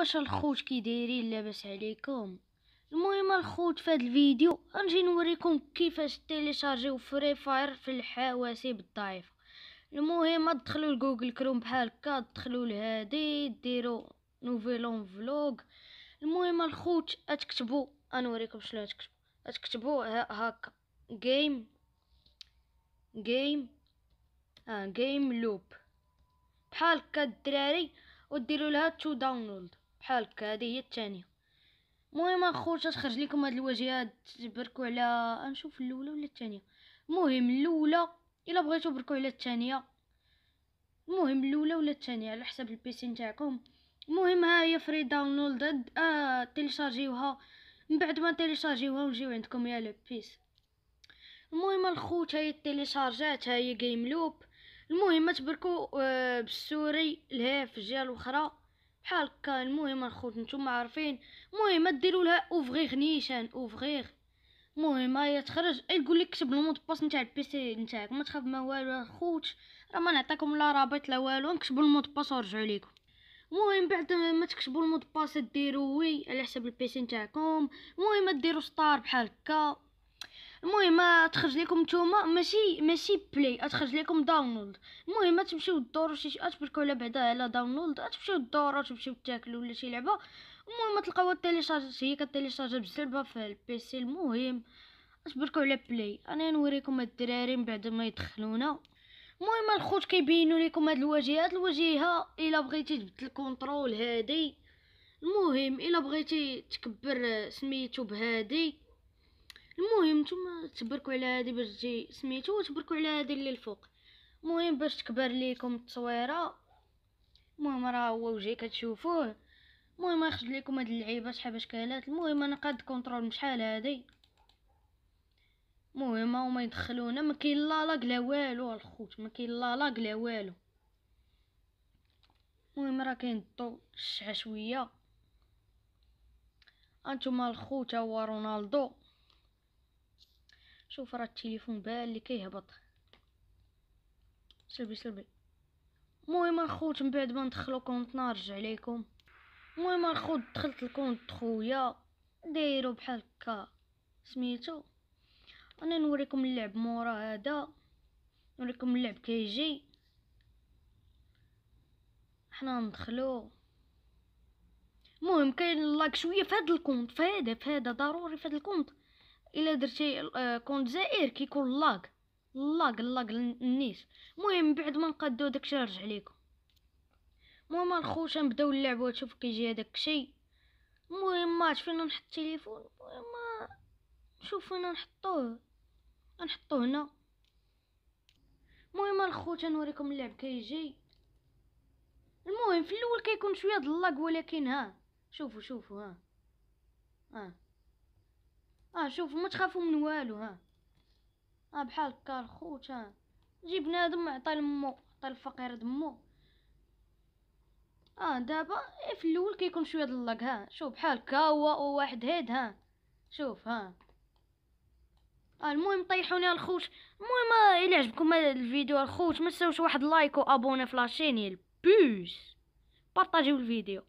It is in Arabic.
واش نعم. الخوت كي دايرين لاباس عليكم المهم نعم. الخوت في هذا الفيديو غنجي نوريكم كيفاش تيليشارجيو فري فاير في الحواسيب الضعيفه المهم تدخلوا لجوجل كروم بحال هكا تدخلوا لهادي ديروا نوفيلون فلوغ المهم الخوت تكتبوا غنوريكم شنو تكتبوا تكتبوا هكا جيم جيم اه جيم لوب بحال هكا الدراري وديروا لها تو داونلود بحال هكا هذه هي الثانيه المهم اخوتي تخرج لكم هاد الواجهات تبركوا على نشوف الاولى ولا الثانيه المهم الاولى الا بغيتو بركوا على الثانيه المهم الاولى ولا الثانيه على حسب البيسي نتاعكم المهم ها هي فري داونلودد آه تيليشارجيوها من بعد ما تيليشارجيوها ونجيو عندكم يا لبيس المهم الخوت هاي التيليشارجات هاي جيم لوب المهم تبركوا آه بالسوري الهاف في الجهه الاخرى بحال هكا المهم الخوت نتوما عارفين المهم ديروا لها اوفغيغ نيشان اوفغيغ المهم هي تخرج يقول لك كتب المود باس نتاع البيسي نتاعك ما تخاف ما والو الخوت راه ما نعطيكم لا رابط لا والو نكتبوا المود باس ونرجعوا ليكم المهم بعد ما تكتبوا المود باس ديروا وي على حساب البيسي نتاعكم المهم ديروا ستار بحال هكا المهم آه، تخرج لكم نتوما ماشي ماشي بلاي آه، تخرج لكم داونلود المهم آه، تمشيو الدور شي اتبركوا على بعدا على داونلود تمشيو الدور تمشيو تاكلوا ولا شي لعبه المهم تلقاو التيليشارج هي كتيليشارج بسلبه في البيسي المهم اتبركوا على بلاي انا نوريكم الدراري من بعد ما يدخلونا المهم الخوت كيبينوا لكم هاد الواجهات الواجهه الا بغيتي تبدل الكونترول هادي المهم الا بغيتي تكبر سميتو بهادي المهم نتوما تبركوا على هذه باش تجي سميتو وتبركوا على هذه اللي الفوق المهم باش تكبر ليكم التصويره المهم راه هو وجهي كتشوفوه المهم يخرج لكم هاد اللعيبه شحال باش اشكالات المهم انا قاد كونترول شحال هادي المهم هما يدخلونا ما كاين لا لاك لا والو الخوت ما كاين لا لاك لا والو المهم راه كاين الضو الشعه شويه انتم الخوت هو رونالدو شوف راه التليفون بان اللي كيهبط سلبي سلبي المهم اخوت من بعد ما ندخلو كونت نرجع ليكم المهم اخوت دخلت الكونت خويا دايرو بحال هكا سميتو انا نوريكم اللعب مورا هذا نوريكم اللعب كيجي حنا ندخلو المهم كاين لاك شويه في هذا الكونت في هذا في هذا ضروري في هذا الكونت الا درتي آه، كونت زائر كيكون لاك لاك لاك النيس المهم بعد ما نقادو داكشي نرجع ليكم المهم الخوت نبداو نلعبوا تشوف كيجي الشيء المهم ما فين نحط التليفون ما نشوف فين نحطوه نحطوه هنا المهم الخوت نوريكم اللعب كيجي المهم في الاول كيكون شويه د ولكن ها شوفوا شوفوا ها ها اه شوف ما تخافوا من والو ها آه. اه بحال هكا الخوت ها آه. جي بنادم عطى لمو عطى الفقير دمو اه دابا إيه، في الاول كيكون شويه د ها شوف بحال هكا هو وواحد هيد ها شوف ها آه المهم طيحوني الخوت المهم آه، الى عجبكم هذا الفيديو الخوت ما تنساوش واحد لايك وابوني فلاشيني البوس بارطاجيو الفيديو